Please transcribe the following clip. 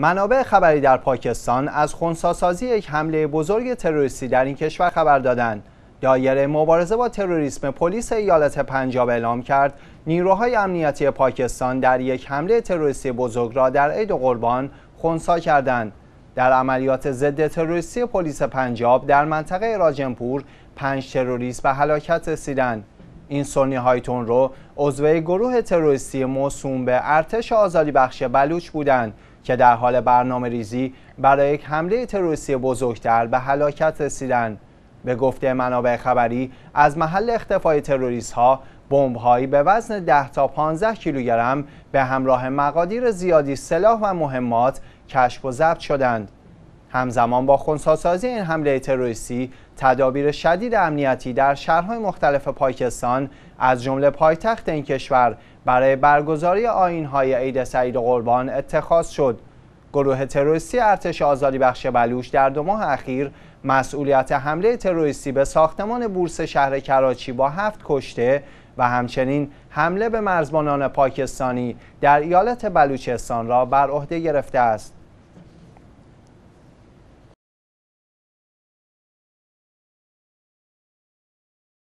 منابع خبری در پاکستان از خونساسازی یک حمله بزرگ تروریستی در این کشور خبر دادند. دایره مبارزه با تروریسم پلیس ایالت پنجاب اعلام کرد نیروهای امنیتی پاکستان در یک حمله تروریستی بزرگ را در عید قربان خونسا کردند. در عملیات ضد تروریستی پلیس پنجاب در منطقه راجنپور پنج تروریست به هلاکت رسیدند. این سنی هایتون رو عضو گروه تروریستی موسوم به ارتش آزادی بخش بلوچ بودند که در حال برنامه ریزی برای یک حمله تروریستی بزرگتر به هلاکت رسیدند. به گفته منابع خبری از محل اختفای تروریست ها بمبهایی به وزن 10 تا 15 کیلوگرم به همراه مقادیر زیادی سلاح و مهمات کشف و ضبط شدند. همزمان با خونساسازی این حمله تروریستی تدابیر شدید امنیتی در شهرهای مختلف پاکستان از جمله پایتخت این کشور برای برگزاری آینهای عید سعید قربان اتخاذ شد گروه تروریستی ارتش آزادی بخش بلوش در دو ماه اخیر مسئولیت حمله تروریستی به ساختمان بورس شهر کراچی با هفت کشته و همچنین حمله به مرزبانان پاکستانی در ایالت بلوچستان را بر عهده گرفته است